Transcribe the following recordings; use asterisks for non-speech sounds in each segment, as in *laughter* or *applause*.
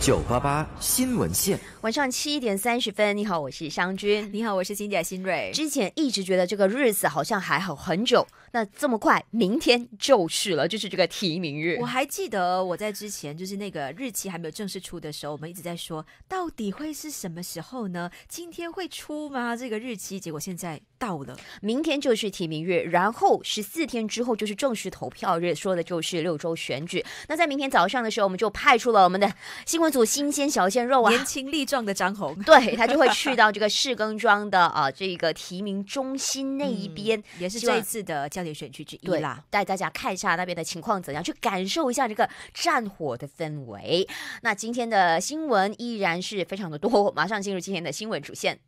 九八八新闻线，晚上七点三十分，你好，我是商君。你好，我是新姐新蕊。之前一直觉得这个日子好像还好很久，那这么快，明天就是了，就是这个提名日。我还记得我在之前就是那个日期还没有正式出的时候，我们一直在说，到底会是什么时候呢？今天会出吗？这个日期，结果现在到了，明天就是提名日，然后十四天之后就是正式投票日，说的就是六周选举。那在明天早上的时候，我们就派出了我们的新闻。一组新鲜小鲜肉啊，年轻力壮的张红，对他就会 *laughs* 去到这个士更庄的啊，这个提名中心那一边，也是这次的焦点选区之一，啦，带大家看一下那边的情况怎样，去感受一下这个战火的氛围。那今天的新闻依然是非常的多，马上进入今天的新闻主线。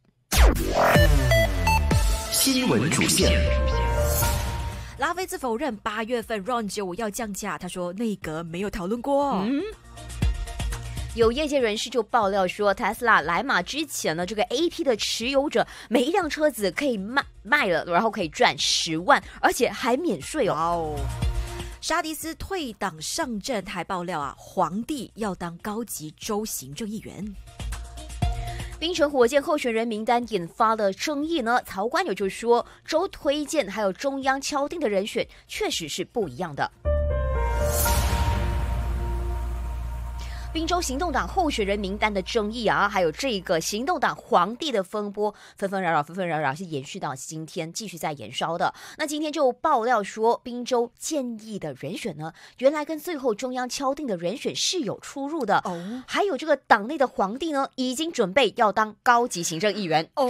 新闻主线，拉菲兹否认八月份 Ron 九五要降价，他说内阁没有讨论过。有业界人士就爆料说，特斯拉来马之前呢，这个 A P 的持有者每一辆车子可以卖卖了，然后可以赚十万，而且还免税哦。沙迪斯退党上阵还爆料啊，皇帝要当高级州行政议员。冰城火箭候选人名单引发了争议呢，曹官友就说，州推荐还有中央敲定的人选确实是不一样的。滨州行动党候选人名单的争议啊，还有这个行动党皇帝的风波，纷纷扰扰，纷纷扰扰是延续到今天，继续在燃烧的。那今天就爆料说，滨州建议的人选呢，原来跟最后中央敲定的人选是有出入的。哦，还有这个党内的皇帝呢，已经准备要当高级行政议员。哦，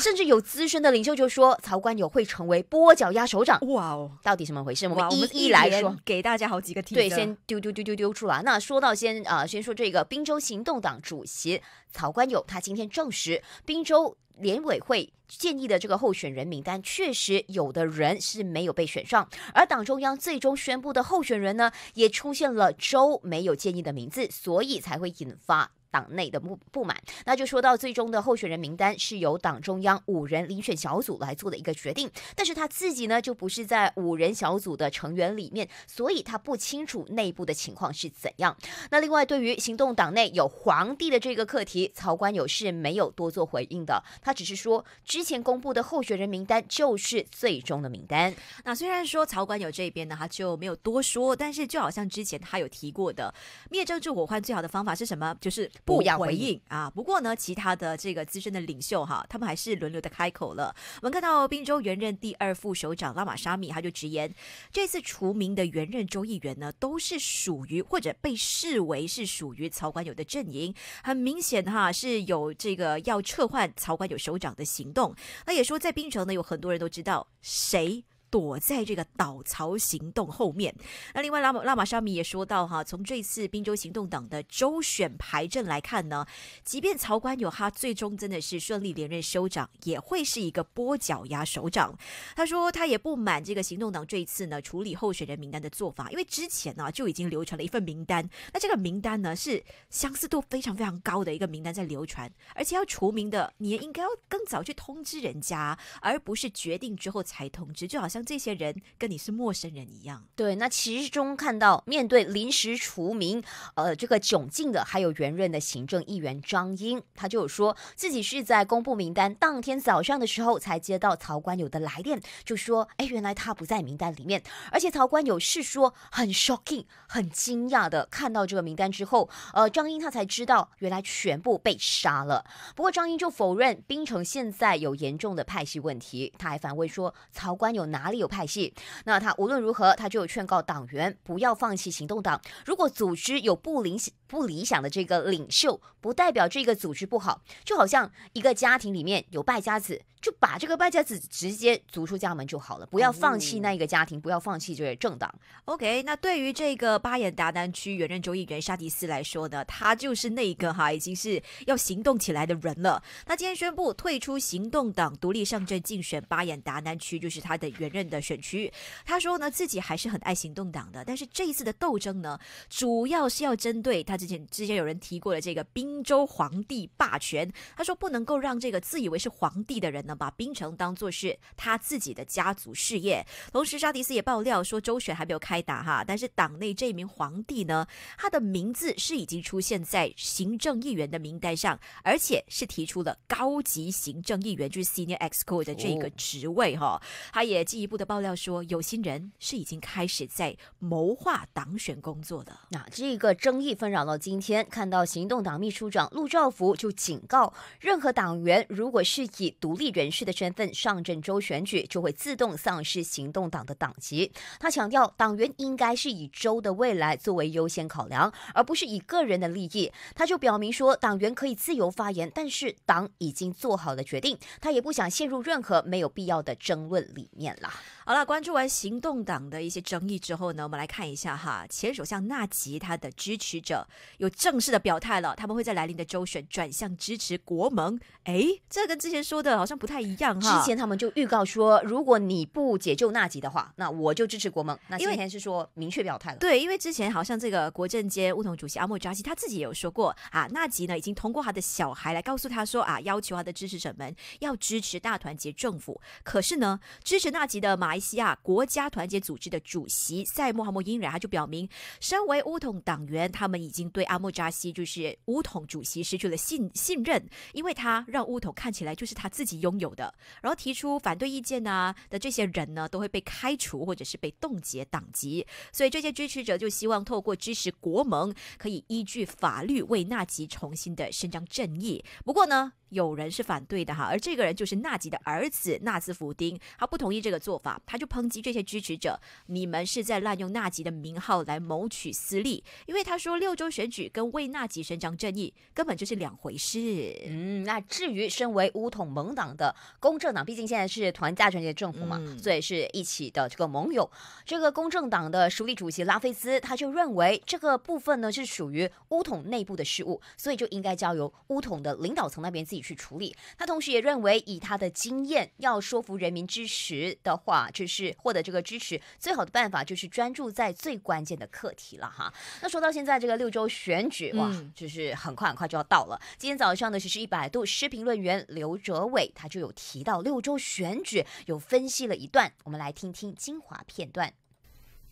甚至有资深的领袖就说，曹官友会成为跛脚鸭首长。哇哦，到底什么回事？我们一一来说，给大家好几个题。对，先丢丢丢丢丢出来。那说到先啊，先。说这个滨州行动党主席曹冠友，他今天证实，滨州联委会建议的这个候选人名单确实有的人是没有被选上，而党中央最终宣布的候选人呢，也出现了州没有建议的名字，所以才会引发。党内的不不满，那就说到最终的候选人名单是由党中央五人遴选小组来做的一个决定，但是他自己呢就不是在五人小组的成员里面，所以他不清楚内部的情况是怎样。那另外，对于行动党内有皇帝的这个课题，曹官友是没有多做回应的，他只是说之前公布的候选人名单就是最终的名单。那虽然说曹官友这边呢他就没有多说，但是就好像之前他有提过的，灭政治火患最好的方法是什么，就是。不雅回应啊！不过呢，其他的这个资深的领袖哈，他们还是轮流的开口了。我们看到滨州原任第二副首长拉玛沙米，他就直言，这次除名的原任州议员呢，都是属于或者被视为是属于曹官友的阵营。很明显哈，是有这个要撤换曹官友首长的行动。那也说，在冰城呢，有很多人都知道谁。躲在这个岛槽行动后面。那另外拉马拉马沙米也说到哈，从这次滨州行动党的周选排阵来看呢，即便曹官有哈，最终真的是顺利连任首长，也会是一个跛脚鸭首长。他说他也不满这个行动党这一次呢处理候选人名单的做法，因为之前呢就已经流传了一份名单，那这个名单呢是相似度非常非常高的一个名单在流传，而且要除名的，你也应该要更早去通知人家，而不是决定之后才通知，就好像。这些人跟你是陌生人一样。对，那其中看到面对临时除名，呃，这个窘境的还有原任的行政议员张英，他就有说自己是在公布名单当天早上的时候才接到曹官友的来电，就说：“哎，原来他不在名单里面。”而且曹官友是说很 shocking、很惊讶的看到这个名单之后，呃，张英他才知道原来全部被杀了。不过张英就否认，槟城现在有严重的派系问题，他还反问说：“曹官友拿？”有派系？那他无论如何，他就劝告党员不要放弃行动党。如果组织有不灵。不理想的这个领袖不代表这个组织不好，就好像一个家庭里面有败家子，就把这个败家子直接逐出家门就好了。不要放弃那一个家庭，不要放弃这个政党。OK，那对于这个巴彦达南区原任州议员沙迪斯来说呢，他就是那个哈，已经是要行动起来的人了。他今天宣布退出行动党，独立上阵竞选巴彦达南区，就是他的原任的选区。他说呢，自己还是很爱行动党的，但是这一次的斗争呢，主要是要针对他。之前之前有人提过了这个滨州皇帝霸权，他说不能够让这个自以为是皇帝的人呢，把冰城当做是他自己的家族事业。同时，沙迪斯也爆料说，周选还没有开打哈，但是党内这名皇帝呢，他的名字是已经出现在行政议员的名单上，而且是提出了高级行政议员，就是 Senior Exco 的这个职位哈。他也进一步的爆料说，有心人是已经开始在谋划党选工作的。那这个争议纷扰了。到今天，看到行动党秘书长陆兆福就警告，任何党员如果是以独立人士的身份上阵州选举，就会自动丧失行动党的党籍。他强调，党员应该是以州的未来作为优先考量，而不是以个人的利益。他就表明说，党员可以自由发言，但是党已经做好了决定，他也不想陷入任何没有必要的争论里面了。好了，关注完行动党的一些争议之后呢，我们来看一下哈前首相纳吉他的支持者。有正式的表态了，他们会在来临的周选转向支持国盟。哎，这跟之前说的好像不太一样哈。之前他们就预告说，如果你不解救纳吉的话，那我就支持国盟。那今天是说明确表态了。对，因为之前好像这个国政街乌统主席阿莫扎西他自己也有说过啊，纳吉呢已经通过他的小孩来告诉他说啊，要求他的支持者们要支持大团结政府。可是呢，支持纳吉的马来西亚国家团结组织的主席塞莫哈默因然他就表明，身为乌统党员，他们已经。对阿莫扎西就是乌统主席失去了信信任，因为他让乌统看起来就是他自己拥有的，然后提出反对意见呢的这些人呢都会被开除或者是被冻结党籍，所以这些支持者就希望透过支持国盟，可以依据法律为纳吉重新的伸张正义。不过呢。有人是反对的哈，而这个人就是纳吉的儿子纳兹福丁，他不同意这个做法，他就抨击这些支持者，你们是在滥用纳吉的名号来谋取私利，因为他说六州选举跟为纳吉伸张正义根本就是两回事。嗯，那至于身为乌统盟党的公正党，毕竟现在是团结团结政府嘛，所以是一起的这个盟友。这个公正党的署理主席拉菲斯他就认为这个部分呢是属于乌统内部的事务，所以就应该交由乌统的领导层那边自己。去处理。他同时也认为，以他的经验，要说服人民支持的话，就是获得这个支持最好的办法，就是专注在最关键的课题了哈。那说到现在这个六州选举，哇，就是很快很快就要到了。今天早上呢，其实一百度视评论员刘哲伟他就有提到六州选举，有分析了一段，我们来听听精华片段。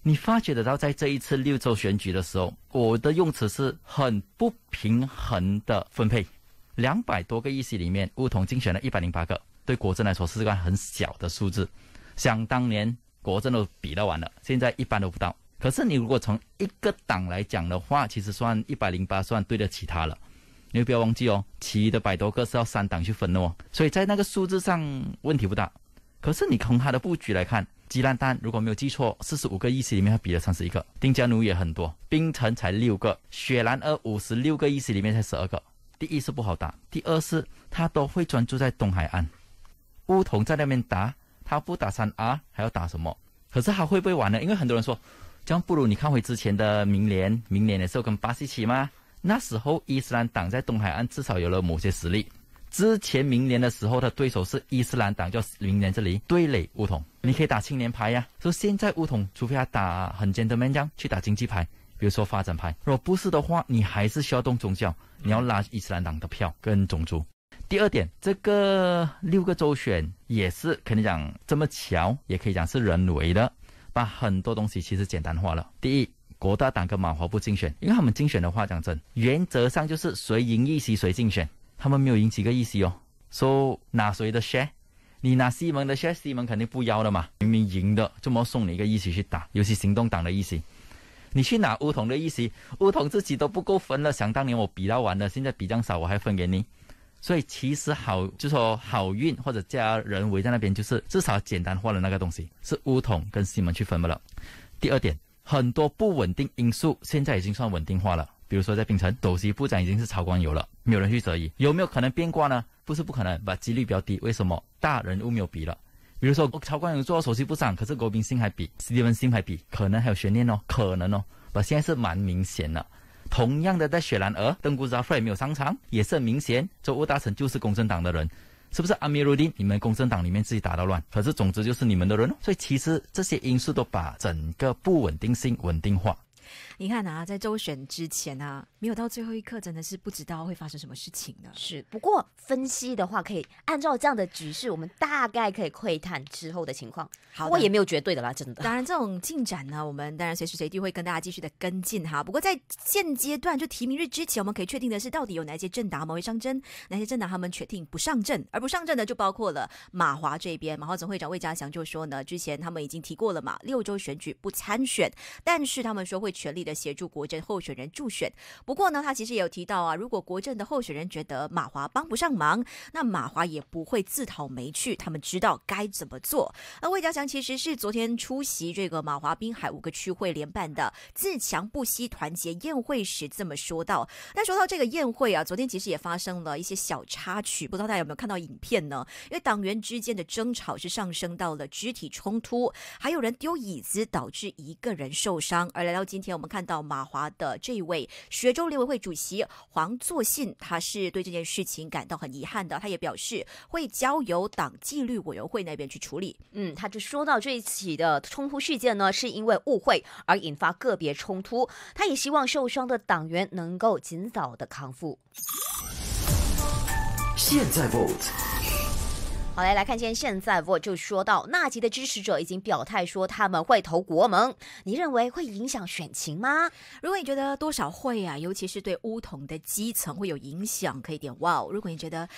你发觉得到，在这一次六州选举的时候，我的用词是很不平衡的分配。两百多个议席里面，乌统精选了一百零八个，对国政来说是个很小的数字。想当年国政都比到完了，现在一半都不到。可是你如果从一个党来讲的话，其实算一百零八算对得起他了。你不要忘记哦，其余的百多个是要三党去分的哦。所以在那个数字上问题不大。可是你从他的布局来看，鸡兰丹如果没有记错，四十五个议席里面他比了三十一个，丁加奴也很多，冰城才六个，雪兰莪五十六个议席里面才十二个。第一是不好打，第二是他都会专注在东海岸，乌桐在那边打，他不打三 R 还要打什么？可是他会不会玩呢？因为很多人说，这样不如你看回之前的明年，明年的时候跟巴西起吗？那时候伊斯兰党在东海岸至少有了某些实力。之前明年的时候的对手是伊斯兰党，就明年这里对垒乌桐，你可以打青年牌呀。所以现在乌桐，除非他打很简单的文章去打经济牌。比如说发展派，如果不是的话，你还是需要动宗教，你要拉伊斯兰党的票跟种族。第二点，这个六个州选也是肯定讲这么巧，也可以讲是人为的，把很多东西其实简单化了。第一，国大党跟马华不竞选，因为他们竞选的话，讲真，原则上就是谁赢一席谁竞选，他们没有赢几个一席哦，说拿谁的 share，你拿西门的 share，西门肯定不邀的嘛，明明赢的这么送你一个一席去打，尤其行动党的一席。你去拿乌桐的意思，乌桐自己都不够分了。想当年我比到完的，现在比较少，我还分给你。所以其实好就说好运或者家人围在那边，就是至少简单化了那个东西，是乌桐跟西门去分不了。第二点，很多不稳定因素现在已经算稳定化了。比如说在槟城，首席部长已经是曹光游了，没有人去质疑，有没有可能变卦呢？不是不可能，把几率比较低。为什么大人物没有比了？比如说，曹光勇做首席部长，可是国民新还比，史蒂文新还比，可能还有悬念哦，可能哦，不，现在是蛮明显的。同样的，在雪兰莪，邓古扎也没有上场，也是很明显。周吴大臣就是共产党的人，是不是？阿米鲁丁，你们共产党里面自己打到乱，可是总之就是你们的人。所以其实这些因素都把整个不稳定性稳定化。你看啊，在周选之前啊。没有到最后一刻，真的是不知道会发生什么事情呢。是，不过分析的话，可以按照这样的局势，我们大概可以窥探之后的情况。好，不过也没有绝对的啦，真的。当然，这种进展呢，我们当然随时随地会跟大家继续的跟进哈。不过在现阶段，就提名日之前，我们可以确定的是，到底有哪一些政党某们会上阵，哪些政党他们确定不上阵，而不上阵的就包括了马华这边。马华总会长魏嘉祥就说呢，之前他们已经提过了嘛，六周选举不参选，但是他们说会全力的协助国政候选人助选。不过呢，他其实也有提到啊，如果国政的候选人觉得马华帮不上忙，那马华也不会自讨没趣。他们知道该怎么做。而魏家祥其实是昨天出席这个马华滨海五个区会联办的“自强不息、团结”宴会时这么说到。但说到这个宴会啊，昨天其实也发生了一些小插曲，不知道大家有没有看到影片呢？因为党员之间的争吵是上升到了肢体冲突，还有人丢椅子，导致一个人受伤。而来到今天，我们看到马华的这一位薛。州立委会主席黄作信，他是对这件事情感到很遗憾的。他也表示会交由党纪律委员会那边去处理。嗯，他就说到这一起的冲突事件呢，是因为误会而引发个别冲突。他也希望受伤的党员能够尽早的康复。现在 vote。好嘞，来看见现在，我就说到纳吉的支持者已经表态说他们会投国盟，你认为会影响选情吗？如果你觉得多少会啊，尤其是对乌统的基层会有影响，可以点哇如果你觉得，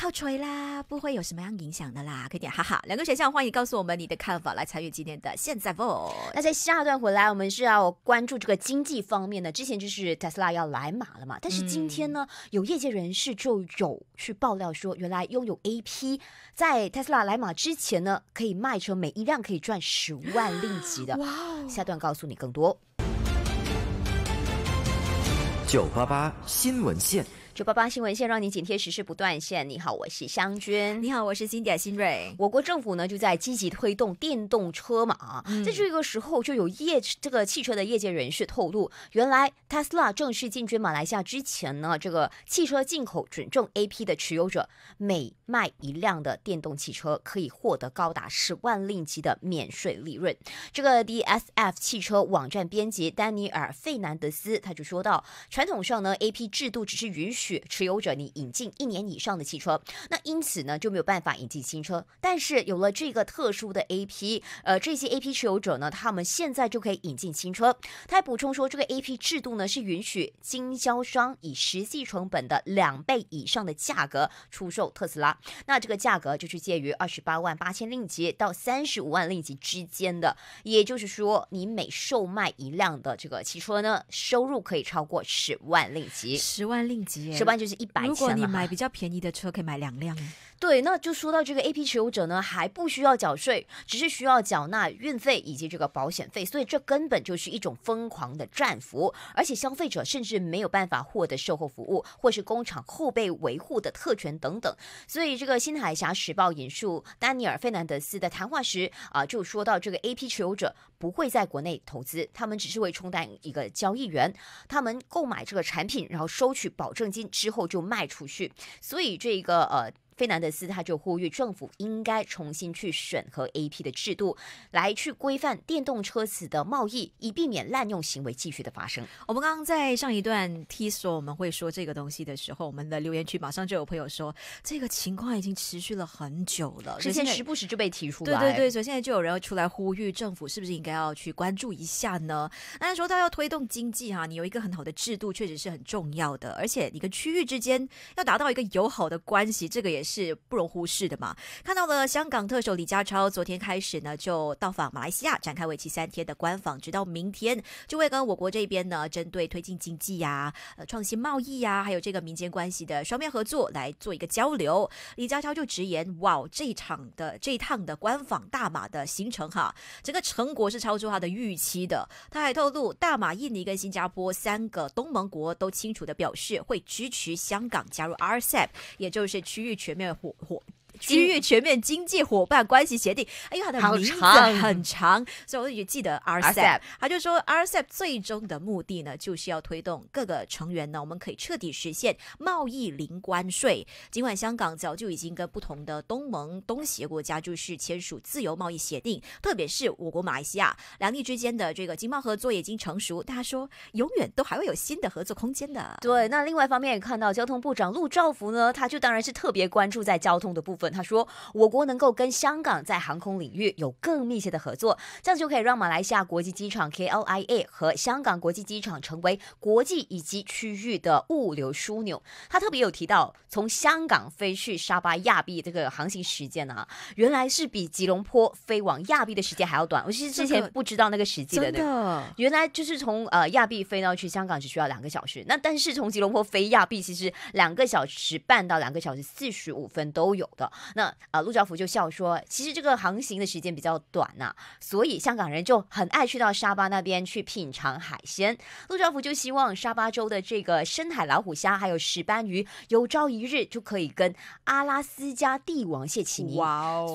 靠吹啦，不会有什么样影响的啦，可以点哈哈。两个选项，欢迎告诉我们你的看法，来参与今天的现在 vote。那在下段回来，我们是要关注这个经济方面的。之前就是 Tesla 要来马了嘛，但是今天呢，有业界人士就有去爆料说，原来拥有 A P，在 Tesla 来马之前呢，可以卖车每一辆可以赚十万令吉的。哇，下段告诉你更多。九八八新闻线。九八八新闻线，让你紧贴时事不断线。你好，我是湘君。你好，我是迪亚新蕊。我国政府呢就在积极推动电动车嘛，在这个时候就有业这个汽车的业界人士透露，原来 Tesla 正式进军马来西亚之前呢，这个汽车进口准证 AP 的持有者每卖一辆的电动汽车可以获得高达十万令吉的免税利润。这个 DSF 汽车网站编辑丹尼尔费南德斯他就说到，传统上呢 AP 制度只是允许。持有者，你引进一年以上的汽车，那因此呢就没有办法引进新车。但是有了这个特殊的 A P，呃，这些 A P 持有者呢，他们现在就可以引进新车。他还补充说，这个 A P 制度呢是允许经销商以实际成本的两倍以上的价格出售特斯拉。那这个价格就是介于二十八万八千令吉到三十五万令吉之间的。也就是说，你每售卖一辆的这个汽车呢，收入可以超过十万令吉，十万令吉。十万就是一百。如果你买比较便宜的车，可以买两辆。对，那就说到这个 A P 持有者呢，还不需要缴税，只是需要缴纳运费以及这个保险费，所以这根本就是一种疯狂的战俘，而且消费者甚至没有办法获得售后服务或是工厂后备维护的特权等等。所以这个《新海峡时报》引述丹尼尔·费南德斯的谈话时啊，就说到这个 A P 持有者不会在国内投资，他们只是会充当一个交易员，他们购买这个产品，然后收取保证金之后就卖出去。所以这个呃。菲南德斯他就呼吁政府应该重新去审核 A.P. 的制度，来去规范电动车子的贸易，以避免滥用行为继续的发生。我们刚刚在上一段 T 说我们会说这个东西的时候，我们的留言区马上就有朋友说，这个情况已经持续了很久了，之前时不时就被提出来。对对对，所以现在就有人要出来呼吁政府，是不是应该要去关注一下呢？那说到要推动经济哈，你有一个很好的制度确实是很重要的，而且你跟区域之间要达到一个友好的关系，这个也是。是不容忽视的嘛？看到了，香港特首李家超昨天开始呢，就到访马来西亚，展开为期三天的官访，直到明天就会跟我国这边呢，针对推进经济呀、呃创新贸易呀，还有这个民间关系的双边合作来做一个交流。李家超就直言，哇，这一场的这一趟的官访大马的行程哈，整个成果是超出他的预期的。他还透露，大马、印尼跟新加坡三个东盟国都清楚的表示会支持香港加入 RCEP，也就是区域全。面有火火。区域全面经济伙伴关系协定，哎呀，它的名字很长，所以我就记得 RCEP。他就说，RCEP 最终的目的呢，就是要推动各个成员呢，我们可以彻底实现贸易零关税。尽管香港早就已经跟不同的东盟、东协国家就是签署自由贸易协定，特别是我国马来西亚两地之间的这个经贸合作已经成熟，大家说永远都还会有新的合作空间的。对，那另外一方面也看到，交通部长陆兆福呢，他就当然是特别关注在交通的部分。他说，我国能够跟香港在航空领域有更密切的合作，这样就可以让马来西亚国际机场 KLIA 和香港国际机场成为国际以及区域的物流枢纽。他特别有提到，从香港飞去沙巴亚庇这个航行时间呢，原来是比吉隆坡飞往亚庇的时间还要短。我其实之前不知道那个时间的，原来就是从呃亚庇飞到去香港只需要两个小时。那但是从吉隆坡飞亚庇其实两个小时半到两个小时四十五分都有的。那啊，陆兆福就笑说：“其实这个航行的时间比较短呐，所以香港人就很爱去到沙巴那边去品尝海鲜。陆兆福就希望沙巴州的这个深海老虎虾还有石斑鱼，有朝一日就可以跟阿拉斯加帝王蟹齐名。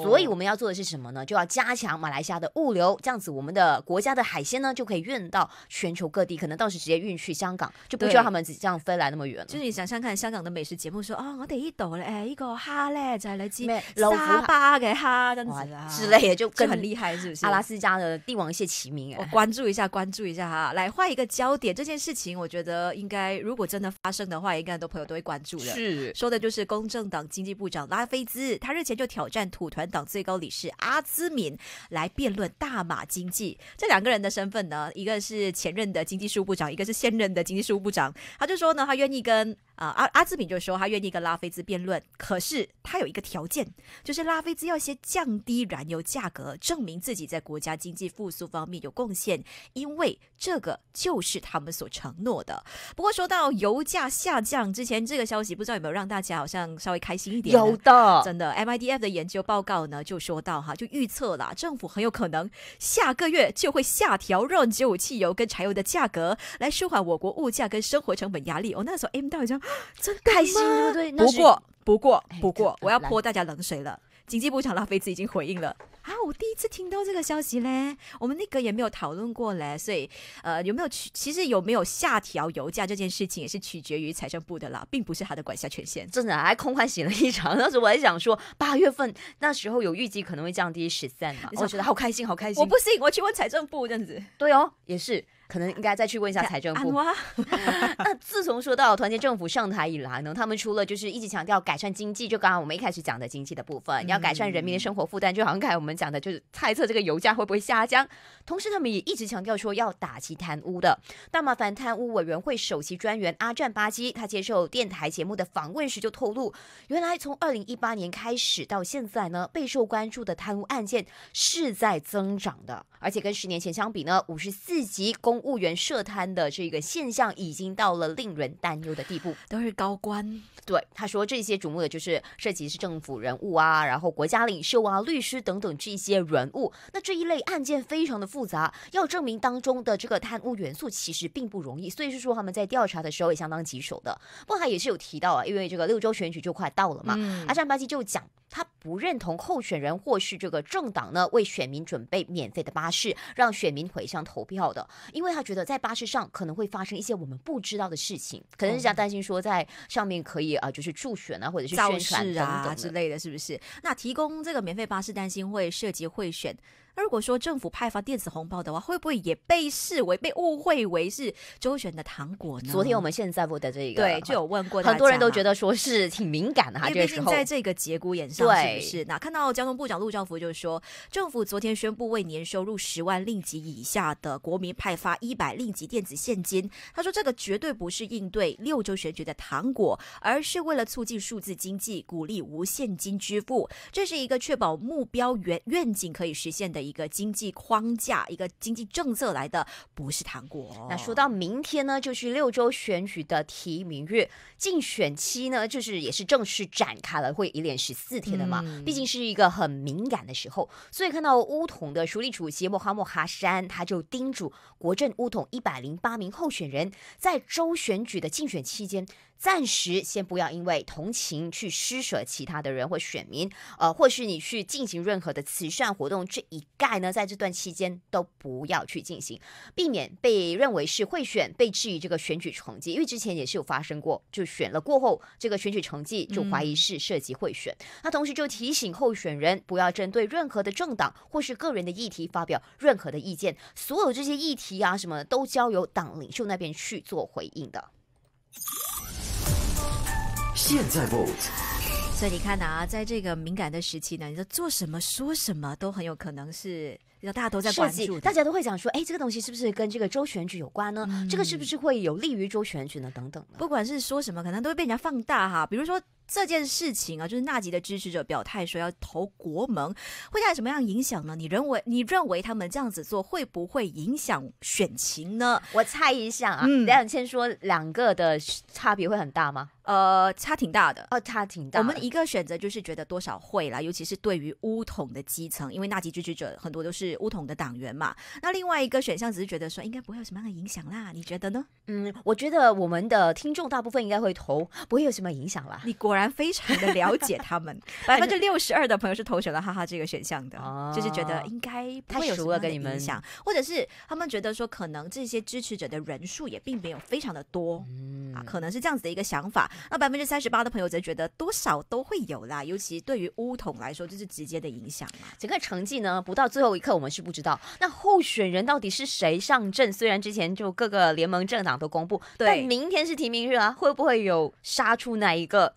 所以我们要做的是什么呢？就要加强马来西亚的物流，这样子我们的国家的海鲜呢就可以运到全球各地，可能到时直接运去香港，就不需要他们这样飞来那么远。就是你想想看，香港的美食节目说啊，我哋呢度诶，呢个虾咧就系你。沙巴给哈这样子之类，的，就就很厉害，是不是？阿拉斯加的帝王蟹齐名哎，我关注一下，关注一下哈。来换一个焦点，这件事情我觉得应该，如果真的发生的话，应该很多朋友都会关注的。是说的就是公正党经济部长拉菲兹，他日前就挑战土团党最高理事阿兹敏来辩论大马经济。这两个人的身份呢，一个是前任的经济事务部长，一个是现任的经济事务部长。他就说呢，他愿意跟。啊，阿阿兹敏就说他愿意跟拉菲兹辩论，可是他有一个条件，就是拉菲兹要先降低燃油价格，证明自己在国家经济复苏方面有贡献，因为这个就是他们所承诺的。不过说到油价下降之前，这个消息不知道有没有让大家好像稍微开心一点？有的，真的。M I D F 的研究报告呢就说到哈，就预测啦，政府很有可能下个月就会下调燃油汽油跟柴油的价格，来舒缓我国物价跟生活成本压力。哦，那时候 M 到底将。*gasps* 真开心，对不对？不过，不过，不过，我要泼大家冷水了。经济部长拉菲兹已经回应了啊！我第一次听到这个消息嘞，我们那个也没有讨论过嘞，所以呃，有没有去？其实有没有下调油价这件事情，也是取决于财政部的啦，并不是他的管辖权限。真的，还空欢喜了一场。*laughs* 当时我还想说，八月份那时候有预计可能会降低十三嘛，我觉得好开心，好开心！我不信，我去问财政部这样子。对哦，也是。可能应该再去问一下财政部。*laughs* 那自从说到团结政府上台以来呢，他们除了就是一直强调改善经济，就刚刚我们一开始讲的经济的部分，你要改善人民的生活负担，就好像刚才我们讲的，就是猜测这个油价会不会下降。同时，他们也一直强调说要打击贪污的。大麻烦贪污委员会首席专员阿占巴基，他接受电台节目的访问时就透露，原来从二零一八年开始到现在呢，备受关注的贪污案件是在增长的，而且跟十年前相比呢，五十四级公。务员涉贪的这个现象已经到了令人担忧的地步，都是高官。对，他说这些瞩目的就是涉及是政府人物啊，然后国家领袖啊、律师等等这些人物。那这一类案件非常的复杂，要证明当中的这个贪污元素其实并不容易，所以是说他们在调查的时候也相当棘手的。不过他也是有提到啊，因为这个六州选举就快到了嘛，阿占巴基就讲。他不认同候选人或是这个政党呢为选民准备免费的巴士，让选民回乡投票的，因为他觉得在巴士上可能会发生一些我们不知道的事情，可能是想担心说在上面可以啊，就是助选啊，或者是宣势啊之类的，是不是？那提供这个免费巴士，担心会涉及贿选。那如果说政府派发电子红包的话，会不会也被视为被误会为是周旋的糖果呢？昨天我们现在播的这一个，对，就有问过，很多人都觉得说是挺敏感的，哈，因为毕竟在这个节骨眼上，是不是？那看到交通部长陆兆福就说，政府昨天宣布为年收入十万令吉以下的国民派发一百令吉电子现金。他说，这个绝对不是应对六州选举的糖果，而是为了促进数字经济，鼓励无现金支付，这是一个确保目标原愿景可以实现的。一个经济框架，一个经济政策来的不是糖果。那说到明天呢，就是六州选举的提名日，竞选期呢，就是也是正式展开了，会一连十四天的嘛。毕竟是一个很敏感的时候，所以看到乌统的署理主席莫哈莫哈山，他就叮嘱国政乌统一百零八名候选人在州选举的竞选期间。暂时先不要因为同情去施舍其他的人或选民，呃，或是你去进行任何的慈善活动，这一概呢，在这段期间都不要去进行，避免被认为是贿选，被质疑这个选举成绩，因为之前也是有发生过，就选了过后，这个选举成绩就怀疑是涉及贿选。那同时就提醒候选人不要针对任何的政党或是个人的议题发表任何的意见，所有这些议题啊什么都交由党领袖那边去做回应的。现在不。所以你看啊，在这个敏感的时期呢，你说做什么、说什么都很有可能是要大家都在关注，大家都会讲说，哎，这个东西是不是跟这个州选举有关呢？这个是不是会有利于州选举呢？等等，不管是说什么，可能都会被人家放大哈。比如说。这件事情啊，就是纳吉的支持者表态说要投国盟，会带来什么样影响呢？你认为你认为他们这样子做会不会影响选情呢？我猜一下啊，梁永谦说两个的差别会很大吗？呃，差挺大的哦，差挺大。我们一个选择就是觉得多少会啦，尤其是对于乌统的基层，因为纳吉支持者很多都是乌统的党员嘛。那另外一个选项只是觉得说应该不会有什么样的影响啦。你觉得呢？嗯，我觉得我们的听众大部分应该会投，不会有什么影响啦。你国。果然非常的了解他们，*laughs* 百分之六十二的朋友是投选了哈哈这个选项的，就是觉得应该不会有什么影响，或者是他们觉得说可能这些支持者的人数也并没有非常的多，啊，可能是这样子的一个想法。那百分之三十八的朋友则觉得多少都会有啦，尤其对于乌统来说，这是直接的影响啊。整个成绩呢，不到最后一刻我们是不知道。那候选人到底是谁上阵？虽然之前就各个联盟政党都公布，但明天是提名日啊，会不会有杀出那一个？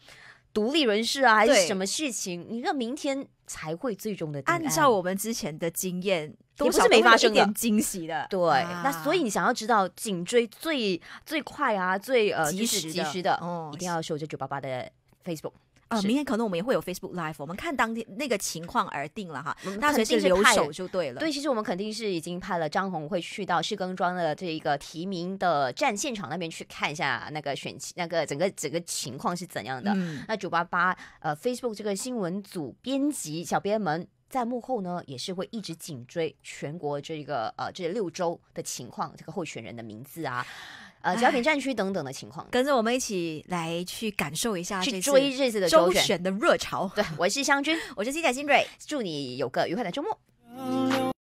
独立人士啊，还是什么事情？你知道明天才会最终的。按照我们之前的经验，都是没发生点惊喜的。对，那所以你想要知道颈椎最最快啊，最呃及时及时的，一定要收这九八八的 Facebook。啊，明天可能我们也会有 Facebook Live，我们看当天那个情况而定了哈。那肯定是派，对，了。对，其实我们肯定是已经派了张红会去到市更庄的这一个提名的站现场那边去看一下那个选那个整个整个情况是怎样的。那九八八呃 Facebook 这个新闻组编辑小编们在幕后呢也是会一直紧追全国这个呃这六周的情况，这个候选人的名字啊。呃，奖品战区等等的情况，跟着我们一起来去感受一下，去追日子的周选的热潮。对，我是湘君，*laughs* 我是西仔金蕊，祝你有个愉快的周末。